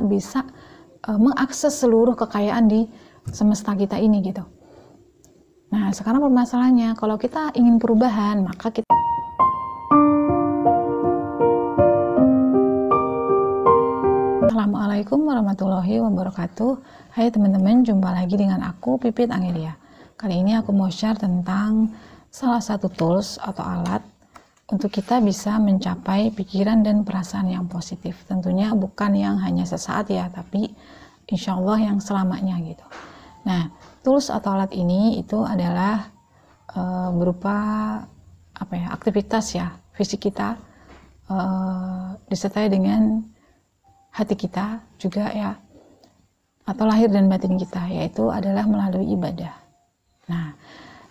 bisa uh, mengakses seluruh kekayaan di semesta kita ini gitu. Nah, sekarang permasalahannya kalau kita ingin perubahan, maka kita Assalamualaikum warahmatullahi wabarakatuh. Hai teman-teman, jumpa lagi dengan aku Pipit Angelia. Kali ini aku mau share tentang salah satu tools atau alat untuk kita bisa mencapai pikiran dan perasaan yang positif. Tentunya bukan yang hanya sesaat ya, tapi insya Allah yang selamanya gitu. Nah, tools atau alat ini itu adalah e, berupa apa ya aktivitas ya fisik kita e, disertai dengan hati kita juga ya atau lahir dan batin kita yaitu adalah melalui ibadah. Nah,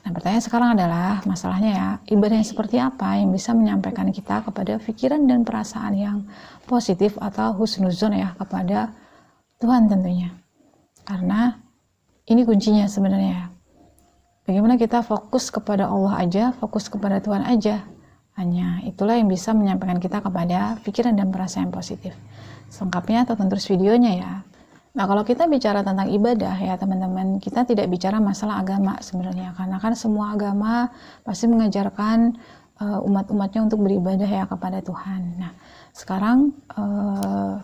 Nah, pertanyaan sekarang adalah masalahnya ya, ibadah yang seperti apa yang bisa menyampaikan kita kepada pikiran dan perasaan yang positif atau husnuzon ya kepada Tuhan tentunya. Karena ini kuncinya sebenarnya. Bagaimana kita fokus kepada Allah aja, fokus kepada Tuhan aja. Hanya itulah yang bisa menyampaikan kita kepada pikiran dan perasaan yang positif. Selengkapnya tonton terus videonya ya. Nah, kalau kita bicara tentang ibadah ya teman-teman, kita tidak bicara masalah agama sebenarnya karena kan semua agama pasti mengajarkan uh, umat-umatnya untuk beribadah ya kepada Tuhan. Nah, sekarang uh,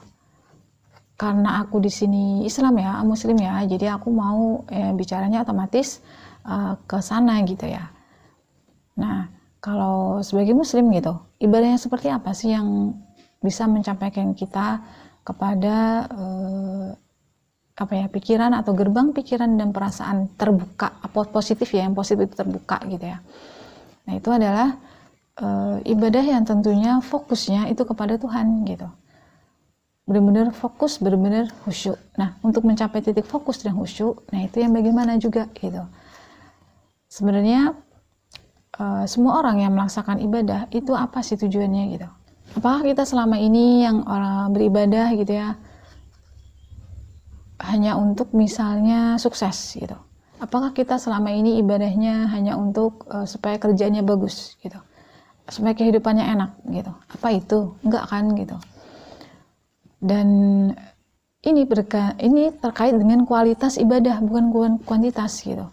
karena aku di sini Islam ya, muslim ya, jadi aku mau ya, bicaranya otomatis uh, ke sana gitu ya. Nah, kalau sebagai muslim gitu, ibadahnya seperti apa sih yang bisa mencapai kita kepada uh, apa ya pikiran atau gerbang pikiran dan perasaan terbuka positif ya yang positif itu terbuka gitu ya nah itu adalah e, ibadah yang tentunya fokusnya itu kepada Tuhan gitu benar-benar fokus benar-benar khusyuk nah untuk mencapai titik fokus dan khusyuk nah itu yang bagaimana juga gitu sebenarnya e, semua orang yang melaksanakan ibadah itu apa sih tujuannya gitu apakah kita selama ini yang orang beribadah gitu ya hanya untuk misalnya sukses gitu. Apakah kita selama ini ibadahnya hanya untuk uh, supaya kerjanya bagus gitu. Supaya kehidupannya enak gitu. Apa itu? Enggak kan gitu. Dan ini berka ini terkait dengan kualitas ibadah bukan kuantitas gitu.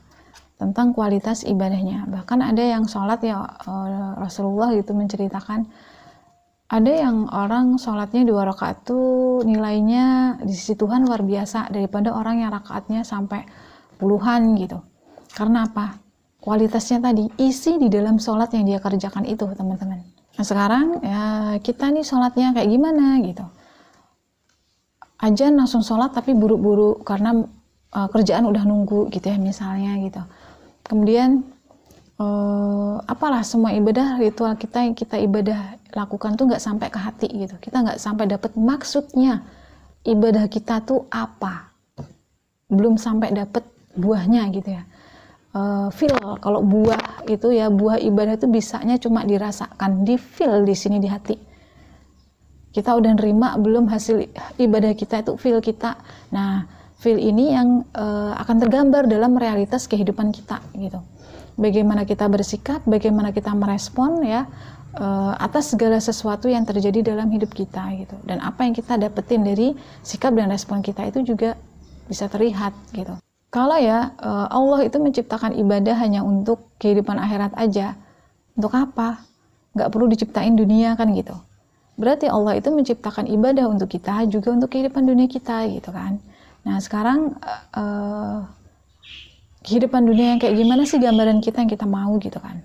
Tentang kualitas ibadahnya. Bahkan ada yang sholat ya uh, Rasulullah itu menceritakan ada yang orang sholatnya dua rakaat tuh nilainya di sisi Tuhan luar biasa daripada orang yang rakaatnya sampai puluhan gitu. Karena apa? Kualitasnya tadi, isi di dalam sholat yang dia kerjakan itu teman-teman. Nah sekarang ya kita nih sholatnya kayak gimana gitu. Ajan langsung sholat tapi buru-buru karena uh, kerjaan udah nunggu gitu ya misalnya gitu. Kemudian uh, apalah semua ibadah ritual kita yang kita ibadah lakukan tuh nggak sampai ke hati gitu kita nggak sampai dapat maksudnya ibadah kita tuh apa belum sampai dapat buahnya gitu ya uh, feel kalau buah itu ya buah ibadah itu bisanya cuma dirasakan di feel di sini di hati kita udah nerima belum hasil ibadah kita itu feel kita nah feel ini yang uh, akan tergambar dalam realitas kehidupan kita gitu. Bagaimana kita bersikap, bagaimana kita merespon ya uh, atas segala sesuatu yang terjadi dalam hidup kita gitu. Dan apa yang kita dapetin dari sikap dan respon kita itu juga bisa terlihat gitu. Kalau ya eh, Allah itu menciptakan ibadah hanya untuk kehidupan akhirat aja. Untuk apa? Gak perlu diciptain dunia kan gitu. Berarti Allah itu menciptakan ibadah untuk kita juga untuk kehidupan dunia kita gitu kan. Nah sekarang uh, kehidupan dunia yang kayak gimana sih gambaran kita yang kita mau gitu kan?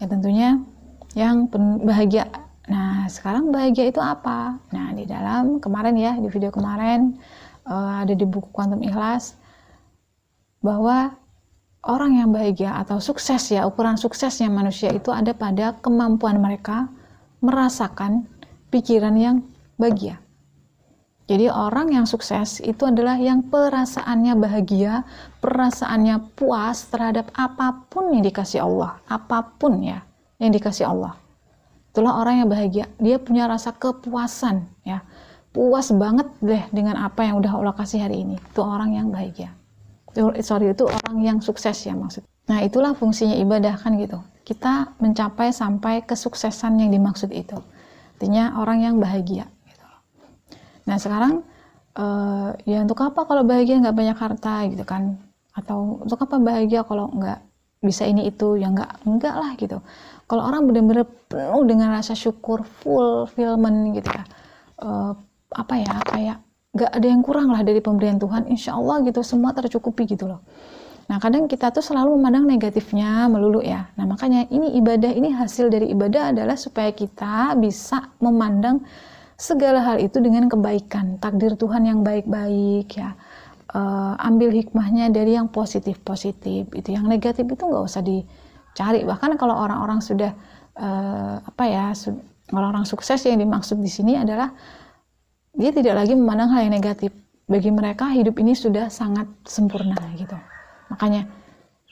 Ya tentunya yang bahagia. Nah sekarang bahagia itu apa? Nah di dalam kemarin ya di video kemarin uh, ada di buku Quantum Ikhlas bahwa orang yang bahagia atau sukses ya ukuran suksesnya manusia itu ada pada kemampuan mereka merasakan pikiran yang bahagia. Jadi orang yang sukses itu adalah yang perasaannya bahagia, perasaannya puas terhadap apapun yang dikasih Allah, apapun ya yang dikasih Allah. Itulah orang yang bahagia. Dia punya rasa kepuasan ya. Puas banget deh dengan apa yang udah Allah kasih hari ini. Itu orang yang bahagia. Sorry, itu orang yang sukses ya maksud. Nah, itulah fungsinya ibadah kan gitu. Kita mencapai sampai kesuksesan yang dimaksud itu. Artinya orang yang bahagia. Nah sekarang uh, ya untuk apa kalau bahagia nggak banyak harta gitu kan? Atau untuk apa bahagia kalau nggak bisa ini itu? Ya nggak nggak lah gitu. Kalau orang benar-benar penuh dengan rasa syukur, fulfillment gitu ya. Uh, apa ya kayak nggak ada yang kurang lah dari pemberian Tuhan. Insya Allah gitu semua tercukupi gitu loh. Nah, kadang kita tuh selalu memandang negatifnya melulu ya. Nah, makanya ini ibadah, ini hasil dari ibadah adalah supaya kita bisa memandang segala hal itu dengan kebaikan, takdir Tuhan yang baik-baik ya. Uh, ambil hikmahnya dari yang positif-positif itu, yang negatif itu nggak usah dicari. Bahkan kalau orang-orang sudah uh, apa ya, orang-orang sukses yang dimaksud di sini adalah dia tidak lagi memandang hal yang negatif. Bagi mereka hidup ini sudah sangat sempurna gitu. Makanya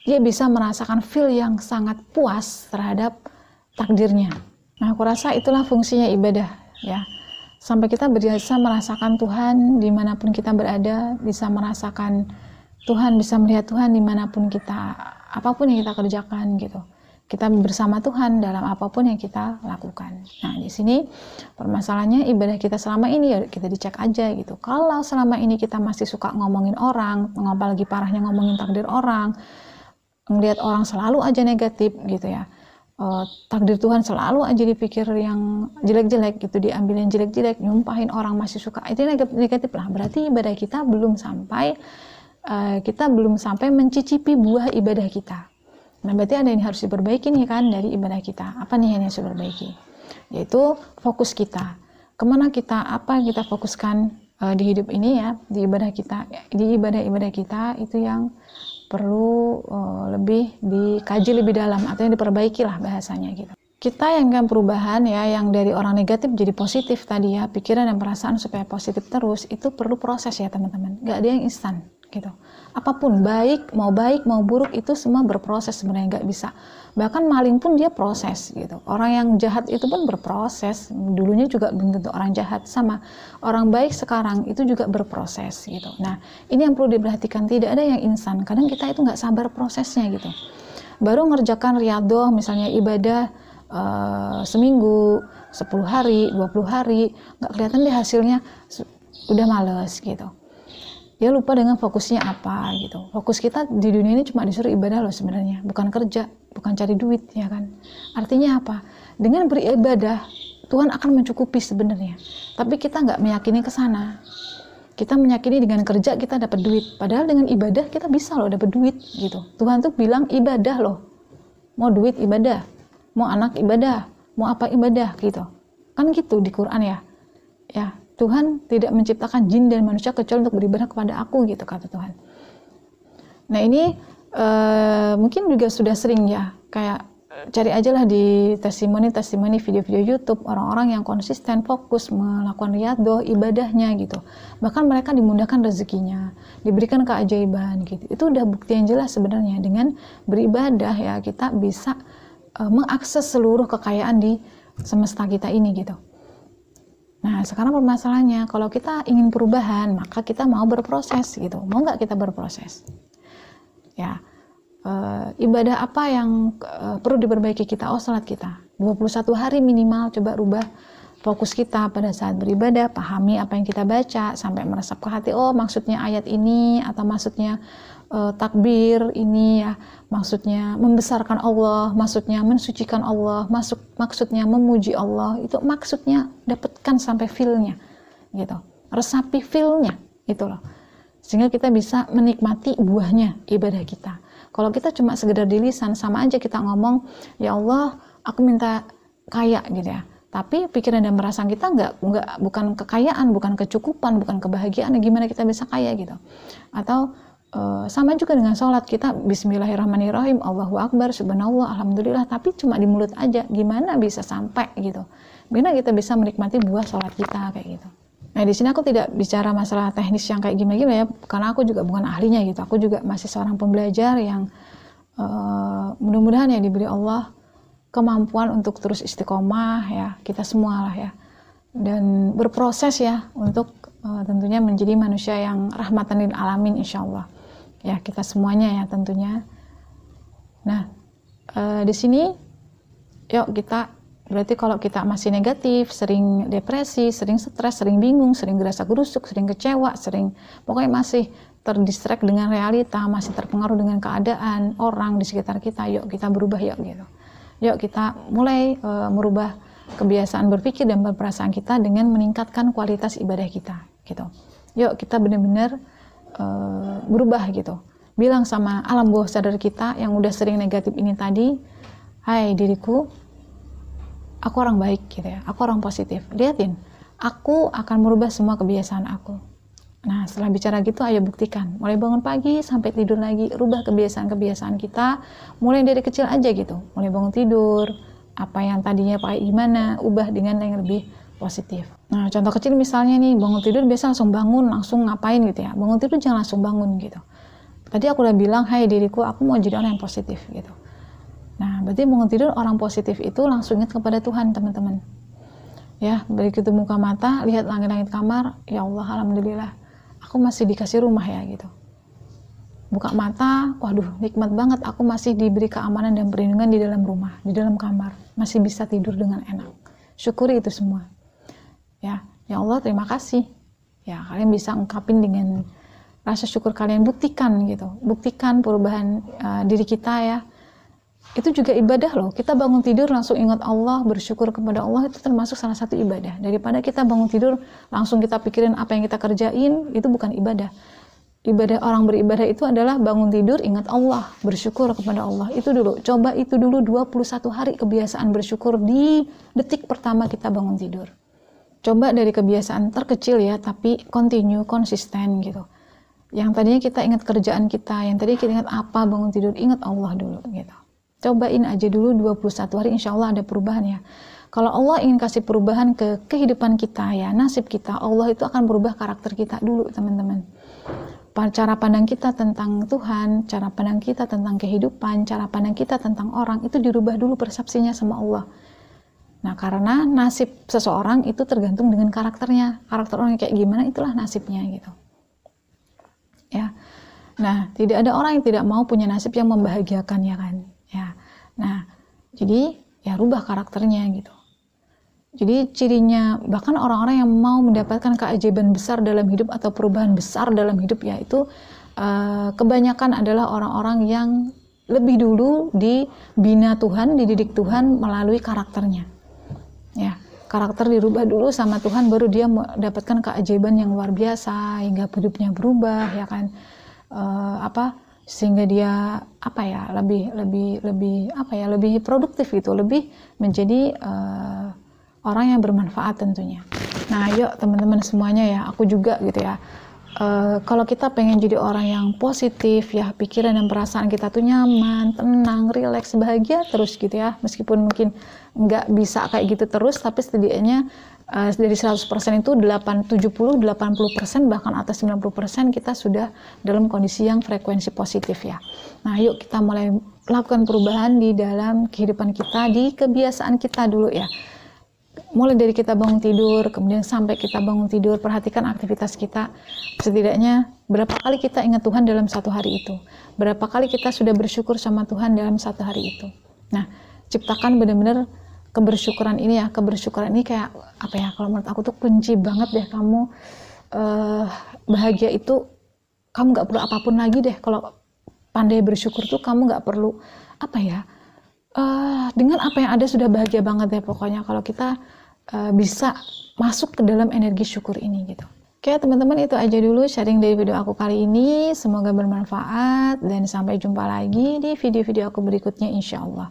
dia bisa merasakan feel yang sangat puas terhadap takdirnya. Nah, aku rasa itulah fungsinya ibadah ya sampai kita bisa merasakan Tuhan dimanapun kita berada, bisa merasakan Tuhan, bisa melihat Tuhan dimanapun kita, apapun yang kita kerjakan gitu. Kita bersama Tuhan dalam apapun yang kita lakukan. Nah, di sini permasalahannya ibadah kita selama ini ya kita dicek aja gitu. Kalau selama ini kita masih suka ngomongin orang, ngomong lagi parahnya ngomongin takdir orang, melihat orang selalu aja negatif gitu ya uh, takdir Tuhan selalu aja dipikir yang jelek-jelek gitu diambil yang jelek-jelek nyumpahin orang masih suka itu negatif lah berarti ibadah kita belum sampai uh, kita belum sampai mencicipi buah ibadah kita nah berarti ada yang harus diperbaiki nih kan dari ibadah kita apa nih yang harus diperbaiki yaitu fokus kita kemana kita apa kita fokuskan uh, di hidup ini ya di ibadah kita di ibadah ibadah kita itu yang perlu uh, lebih dikaji lebih dalam atau yang diperbaiki lah bahasanya gitu kita yang kan perubahan ya yang dari orang negatif jadi positif tadi ya pikiran dan perasaan supaya positif terus itu perlu proses ya teman-teman Gak ada yang instan gitu apapun baik mau baik mau buruk itu semua berproses sebenarnya nggak bisa bahkan maling pun dia proses gitu orang yang jahat itu pun berproses dulunya juga bentuk orang jahat sama orang baik sekarang itu juga berproses gitu nah ini yang perlu diperhatikan tidak ada yang insan kadang kita itu nggak sabar prosesnya gitu baru ngerjakan riadoh misalnya ibadah uh, seminggu 10 hari 20 hari nggak kelihatan deh hasilnya udah males gitu dia lupa dengan fokusnya apa gitu. Fokus kita di dunia ini cuma disuruh ibadah loh sebenarnya, bukan kerja bukan cari duit ya kan artinya apa dengan beribadah Tuhan akan mencukupi sebenarnya tapi kita nggak meyakini ke sana kita meyakini dengan kerja kita dapat duit padahal dengan ibadah kita bisa loh dapat duit gitu Tuhan tuh bilang ibadah loh mau duit ibadah mau anak ibadah mau apa ibadah gitu kan gitu di Quran ya ya Tuhan tidak menciptakan jin dan manusia kecuali untuk beribadah kepada aku gitu kata Tuhan. Nah ini Eh, mungkin juga sudah sering ya kayak cari aja lah di testimoni-testimoni video-video YouTube orang-orang yang konsisten fokus melakukan riadoh ibadahnya gitu bahkan mereka dimudahkan rezekinya diberikan keajaiban gitu itu udah bukti yang jelas sebenarnya dengan beribadah ya kita bisa uh, mengakses seluruh kekayaan di semesta kita ini gitu Nah, sekarang permasalahannya, kalau kita ingin perubahan, maka kita mau berproses gitu. Mau nggak kita berproses? ya uh, ibadah apa yang uh, perlu diperbaiki kita oh salat kita 21 hari minimal coba rubah fokus kita pada saat beribadah, pahami apa yang kita baca sampai meresap ke hati. Oh, maksudnya ayat ini atau maksudnya e, takbir ini ya, maksudnya membesarkan Allah, maksudnya mensucikan Allah, maksud maksudnya memuji Allah. Itu maksudnya dapatkan sampai feelnya gitu. Resapi feelnya nya gitu loh sehingga kita bisa menikmati buahnya ibadah kita. Kalau kita cuma segedar di lisan sama aja kita ngomong, ya Allah, aku minta kaya gitu ya. Tapi pikiran dan perasaan kita nggak nggak bukan kekayaan, bukan kecukupan, bukan kebahagiaan. Gimana kita bisa kaya gitu? Atau eh, sama juga dengan sholat kita Bismillahirrahmanirrahim, Allahu Akbar, Subhanallah, Alhamdulillah. Tapi cuma di mulut aja. Gimana bisa sampai gitu? Gimana kita bisa menikmati buah sholat kita kayak gitu? Nah, di sini aku tidak bicara masalah teknis yang kayak gimana-gimana ya, karena aku juga bukan ahlinya gitu. Aku juga masih seorang pembelajar yang uh, mudah-mudahan ya diberi Allah kemampuan untuk terus istiqomah ya, kita semua lah ya. Dan berproses ya untuk uh, tentunya menjadi manusia yang rahmatan lil alamin insya Allah. Ya, kita semuanya ya tentunya. Nah, uh, di sini yuk kita Berarti kalau kita masih negatif, sering depresi, sering stres, sering bingung, sering gerasa gerusuk, sering kecewa, sering pokoknya masih terdistrek dengan realita, masih terpengaruh dengan keadaan orang di sekitar kita, yuk kita berubah yuk gitu. Yuk kita mulai e, merubah kebiasaan berpikir dan berperasaan kita dengan meningkatkan kualitas ibadah kita gitu. Yuk kita benar-benar e, berubah gitu. Bilang sama alam bawah sadar kita yang udah sering negatif ini tadi, "Hai diriku, aku orang baik gitu ya, aku orang positif. Lihatin, aku akan merubah semua kebiasaan aku. Nah, setelah bicara gitu, ayo buktikan. Mulai bangun pagi sampai tidur lagi, rubah kebiasaan-kebiasaan kita. Mulai dari kecil aja gitu. Mulai bangun tidur, apa yang tadinya pakai gimana, ubah dengan yang lebih positif. Nah, contoh kecil misalnya nih, bangun tidur biasa langsung bangun, langsung ngapain gitu ya. Bangun tidur jangan langsung bangun gitu. Tadi aku udah bilang, hai diriku, aku mau jadi orang yang positif gitu. Nah, berarti bangun tidur orang positif itu langsung ingat kepada Tuhan, teman-teman. Ya, begitu muka mata, lihat langit-langit kamar, ya Allah, alhamdulillah. Aku masih dikasih rumah ya gitu. Buka mata, waduh, nikmat banget aku masih diberi keamanan dan perlindungan di dalam rumah, di dalam kamar. Masih bisa tidur dengan enak. Syukuri itu semua. Ya, ya Allah, terima kasih. Ya, kalian bisa ungkapin dengan rasa syukur kalian buktikan gitu. Buktikan perubahan uh, diri kita ya itu juga ibadah loh. Kita bangun tidur langsung ingat Allah, bersyukur kepada Allah itu termasuk salah satu ibadah. Daripada kita bangun tidur langsung kita pikirin apa yang kita kerjain, itu bukan ibadah. Ibadah orang beribadah itu adalah bangun tidur ingat Allah, bersyukur kepada Allah. Itu dulu. Coba itu dulu 21 hari kebiasaan bersyukur di detik pertama kita bangun tidur. Coba dari kebiasaan terkecil ya, tapi continue, konsisten gitu. Yang tadinya kita ingat kerjaan kita, yang tadinya kita ingat apa bangun tidur, ingat Allah dulu gitu. Cobain aja dulu 21 hari insya Allah ada perubahan ya. Kalau Allah ingin kasih perubahan ke kehidupan kita ya, nasib kita, Allah itu akan berubah karakter kita dulu teman-teman. Cara pandang kita tentang Tuhan, cara pandang kita tentang kehidupan, cara pandang kita tentang orang, itu dirubah dulu persepsinya sama Allah. Nah, karena nasib seseorang itu tergantung dengan karakternya. Karakter orang kayak gimana itulah nasibnya gitu. Ya. Nah, tidak ada orang yang tidak mau punya nasib yang membahagiakan ya kan ya nah jadi ya rubah karakternya gitu jadi cirinya bahkan orang-orang yang mau mendapatkan keajaiban besar dalam hidup atau perubahan besar dalam hidup yaitu uh, eh, kebanyakan adalah orang-orang yang lebih dulu dibina Tuhan, dididik Tuhan melalui karakternya. Ya, karakter dirubah dulu sama Tuhan baru dia mendapatkan keajaiban yang luar biasa hingga hidupnya berubah ya kan. Uh, apa sehingga dia apa ya lebih lebih lebih apa ya lebih produktif gitu lebih menjadi uh, orang yang bermanfaat tentunya nah yuk teman-teman semuanya ya aku juga gitu ya uh, kalau kita pengen jadi orang yang positif ya pikiran dan perasaan kita tuh nyaman tenang rileks bahagia terus gitu ya meskipun mungkin nggak bisa kayak gitu terus tapi setidaknya uh, dari 100% itu 70 80% bahkan atas 90% kita sudah dalam kondisi yang frekuensi positif ya. Nah, yuk kita mulai lakukan perubahan di dalam kehidupan kita, di kebiasaan kita dulu ya. Mulai dari kita bangun tidur, kemudian sampai kita bangun tidur, perhatikan aktivitas kita. Setidaknya berapa kali kita ingat Tuhan dalam satu hari itu? Berapa kali kita sudah bersyukur sama Tuhan dalam satu hari itu? Nah, ciptakan benar-benar kebersyukuran ini ya kebersyukuran ini kayak apa ya kalau menurut aku tuh kunci banget deh kamu uh, bahagia itu kamu nggak perlu apapun lagi deh kalau pandai bersyukur tuh kamu nggak perlu apa ya uh, dengan apa yang ada sudah bahagia banget deh pokoknya kalau kita uh, bisa masuk ke dalam energi syukur ini gitu Oke teman-teman itu aja dulu sharing dari video aku kali ini. Semoga bermanfaat dan sampai jumpa lagi di video-video aku berikutnya insya Allah.